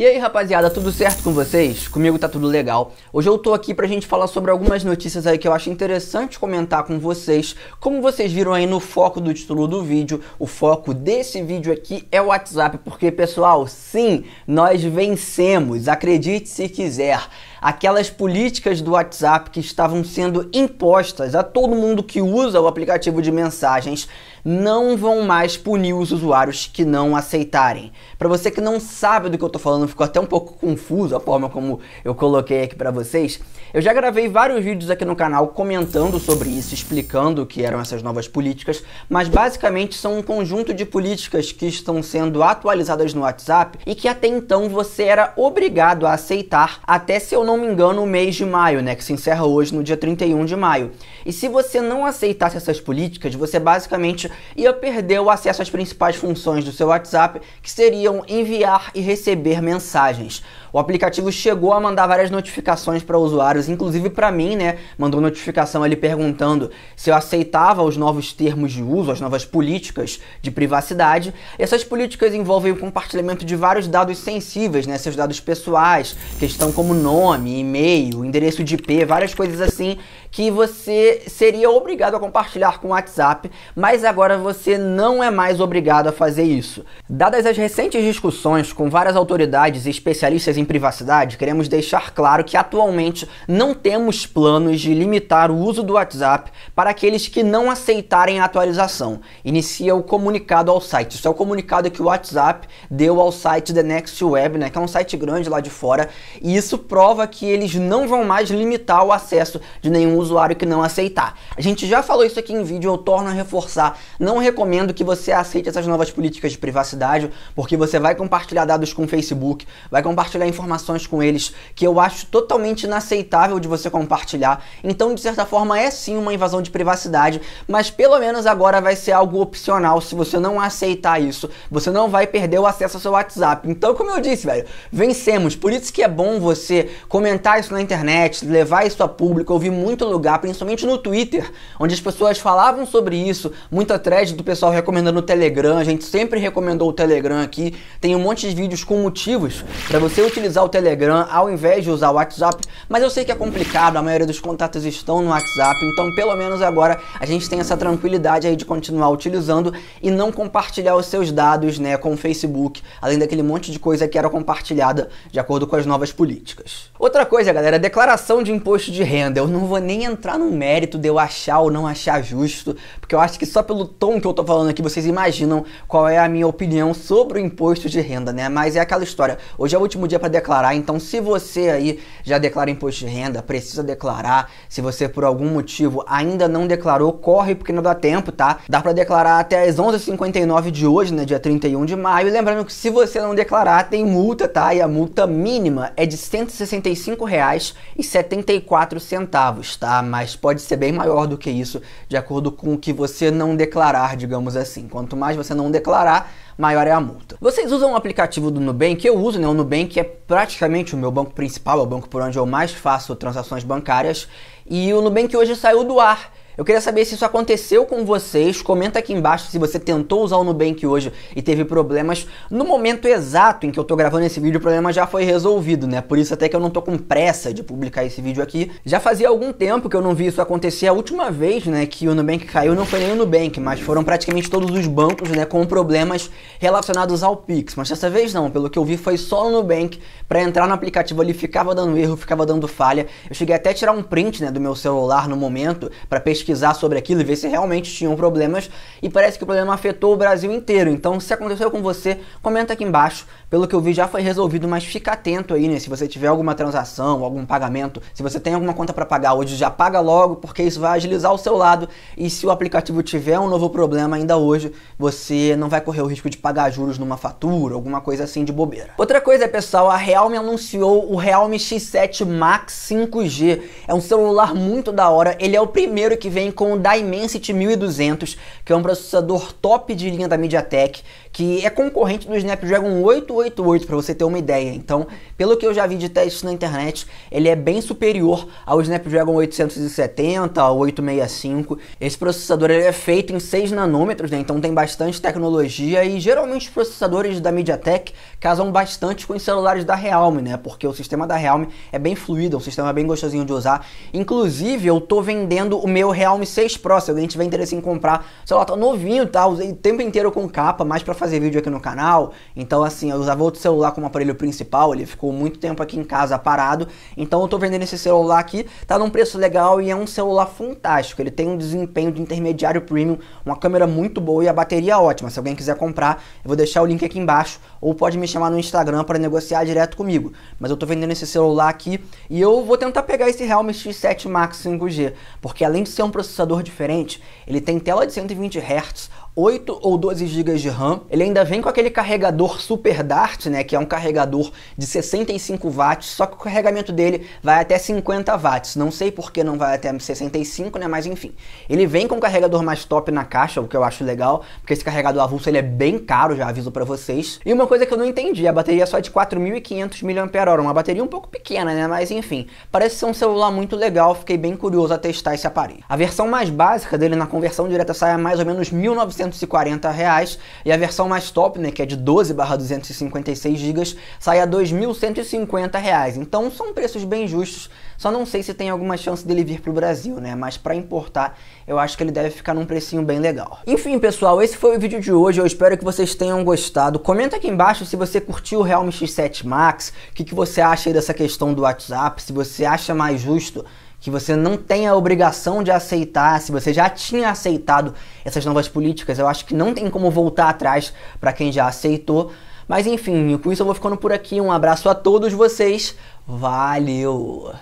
E aí rapaziada, tudo certo com vocês? Comigo tá tudo legal. Hoje eu tô aqui pra gente falar sobre algumas notícias aí que eu acho interessante comentar com vocês. Como vocês viram aí no foco do título do vídeo, o foco desse vídeo aqui é o WhatsApp, porque pessoal, sim, nós vencemos, acredite se quiser aquelas políticas do WhatsApp que estavam sendo impostas a todo mundo que usa o aplicativo de mensagens não vão mais punir os usuários que não aceitarem. Para você que não sabe do que eu estou falando, ficou até um pouco confuso a forma como eu coloquei aqui para vocês. Eu já gravei vários vídeos aqui no canal comentando sobre isso, explicando o que eram essas novas políticas, mas basicamente são um conjunto de políticas que estão sendo atualizadas no WhatsApp e que até então você era obrigado a aceitar até seu não me engano, o mês de maio, né, que se encerra hoje no dia 31 de maio. E se você não aceitasse essas políticas, você basicamente ia perder o acesso às principais funções do seu WhatsApp, que seriam enviar e receber mensagens. O aplicativo chegou a mandar várias notificações para usuários, inclusive para mim, né? Mandou notificação ali perguntando se eu aceitava os novos termos de uso, as novas políticas de privacidade. Essas políticas envolvem o compartilhamento de vários dados sensíveis, né? Seus dados pessoais, questão como nome, e-mail, endereço de IP, várias coisas assim que você seria obrigado a compartilhar com o WhatsApp, mas agora você não é mais obrigado a fazer isso. Dadas as recentes discussões com várias autoridades e especialistas em privacidade, queremos deixar claro que atualmente não temos planos de limitar o uso do WhatsApp para aqueles que não aceitarem a atualização. Inicia o comunicado ao site. Isso é o comunicado que o WhatsApp deu ao site The Next Web, né, que é um site grande lá de fora, e isso prova que eles não vão mais limitar o acesso de nenhum usuário que não aceitar. A gente já falou isso aqui em vídeo, eu torno a reforçar. Não recomendo que você aceite essas novas políticas de privacidade, porque você vai compartilhar dados com o Facebook, vai compartilhar informações com eles que eu acho totalmente inaceitável de você compartilhar. Então, de certa forma, é sim uma invasão de privacidade, mas pelo menos agora vai ser algo opcional. Se você não aceitar isso, você não vai perder o acesso ao seu WhatsApp. Então, como eu disse, velho, vencemos. Por isso que é bom você comentar isso na internet, levar isso a público. ouvir muito lugar, principalmente no Twitter, onde as pessoas falavam sobre isso, muita thread do pessoal recomendando o Telegram, a gente sempre recomendou o Telegram aqui, tem um monte de vídeos com motivos para você utilizar o Telegram ao invés de usar o WhatsApp, mas eu sei que é complicado, a maioria dos contatos estão no WhatsApp, então pelo menos agora a gente tem essa tranquilidade aí de continuar utilizando e não compartilhar os seus dados, né, com o Facebook, além daquele monte de coisa que era compartilhada de acordo com as novas políticas. Outra coisa, galera, declaração de imposto de renda, eu não vou nem nem entrar no mérito de eu achar ou não achar justo, porque eu acho que só pelo tom que eu tô falando aqui vocês imaginam qual é a minha opinião sobre o imposto de renda, né? Mas é aquela história. Hoje é o último dia para declarar, então se você aí já declara imposto de renda, precisa declarar. Se você por algum motivo ainda não declarou, corre porque não dá tempo, tá? Dá para declarar até as 11h59 de hoje, né, dia 31 de maio. E lembrando que se você não declarar, tem multa, tá? E a multa mínima é de R$ 165,74, tá? tá? Mas pode ser bem maior do que isso, de acordo com o que você não declarar, digamos assim. Quanto mais você não declarar, maior é a multa. Vocês usam o aplicativo do Nubank? Eu uso, né? O Nubank é praticamente o meu banco principal, é o banco por onde eu mais faço transações bancárias. E o Nubank hoje saiu do ar. Eu queria saber se isso aconteceu com vocês. Comenta aqui embaixo se você tentou usar o Nubank hoje e teve problemas. No momento exato em que eu tô gravando esse vídeo, o problema já foi resolvido, né? Por isso até que eu não tô com pressa de publicar esse vídeo aqui. Já fazia algum tempo que eu não vi isso acontecer. A última vez, né, que o Nubank caiu não foi nem o Nubank, mas foram praticamente todos os bancos, né, com problemas relacionados ao Pix. Mas dessa vez não, pelo que eu vi foi só o Nubank. Para entrar no aplicativo ali ficava dando erro, ficava dando falha. Eu cheguei até a tirar um print, né, do meu celular no momento para pesquisar pesquisar sobre aquilo e ver se realmente tinham problemas. E parece que o problema afetou o Brasil inteiro. Então, se aconteceu com você, comenta aqui embaixo. Pelo que eu vi, já foi resolvido, mas fica atento aí, né? Se você tiver alguma transação, algum pagamento, se você tem alguma conta para pagar hoje, já paga logo, porque isso vai agilizar o seu lado. E se o aplicativo tiver um novo problema ainda hoje, você não vai correr o risco de pagar juros numa fatura, alguma coisa assim de bobeira. Outra coisa, pessoal, a Realme anunciou o Realme X7 Max 5G. É um celular muito da hora, ele é o primeiro que vem vem com o Dimensity 1200, que é um processador top de linha da MediaTek, que é concorrente do Snapdragon 888, para você ter uma ideia. Então, pelo que eu já vi de testes na internet, ele é bem superior ao Snapdragon 870, ao 865. Esse processador ele é feito em 6 nanômetros, né? então tem bastante tecnologia e geralmente os processadores da MediaTek casam bastante com os celulares da Realme, né? Porque o sistema da Realme é bem fluido, é um sistema bem gostosinho de usar. Inclusive, eu tô vendendo o meu Realme 6 Pro, se alguém tiver interesse em comprar, sei lá, tá novinho, tá? Usei o tempo inteiro com capa, mais para fazer vídeo aqui no canal. Então, assim, eu usava outro celular como aparelho principal, ele ficou muito tempo aqui em casa parado. Então eu tô vendendo esse celular aqui, tá num preço legal e é um celular fantástico. Ele tem um desempenho de intermediário premium, uma câmera muito boa e a bateria é ótima. Se alguém quiser comprar, eu vou deixar o link aqui embaixo ou pode me chamar no Instagram para negociar direto comigo. Mas eu estou vendendo esse celular aqui e eu vou tentar pegar esse Realme X7 Max 5G, porque além de ser um processador diferente, ele tem tela de 120 Hz, 8 ou 12 GB de RAM. Ele ainda vem com aquele carregador Super Dart, né, que é um carregador de 65 watts, só que o carregamento dele vai até 50 watts. Não sei por que não vai até 65, né, mas enfim. Ele vem com um carregador mais top na caixa, o que eu acho legal, porque esse carregador avulso ele é bem caro, já aviso para vocês. E uma coisa que eu não entendi. A bateria é só de 4.500 mAh, uma bateria um pouco pequena, né? Mas enfim, parece ser um celular muito legal, fiquei bem curioso a testar esse aparelho. A versão mais básica dele na conversão direta sai a mais ou menos R$ 1.940 reais, e a versão mais top, né, que é de 12/256 GB, sai a R$ 2.150 reais. Então são preços bem justos. Só não sei se tem alguma chance dele vir para o Brasil, né? Mas para importar eu acho que ele deve ficar num precinho bem legal. Enfim, pessoal, esse foi o vídeo de hoje. Eu espero que vocês tenham gostado. Comenta aqui embaixo se você curtiu o Realme X7 Max, o que, que você acha aí dessa questão do WhatsApp, se você acha mais justo que você não tenha a obrigação de aceitar, se você já tinha aceitado essas novas políticas, eu acho que não tem como voltar atrás para quem já aceitou. Mas enfim, com isso eu vou ficando por aqui. Um abraço a todos vocês. Valeu!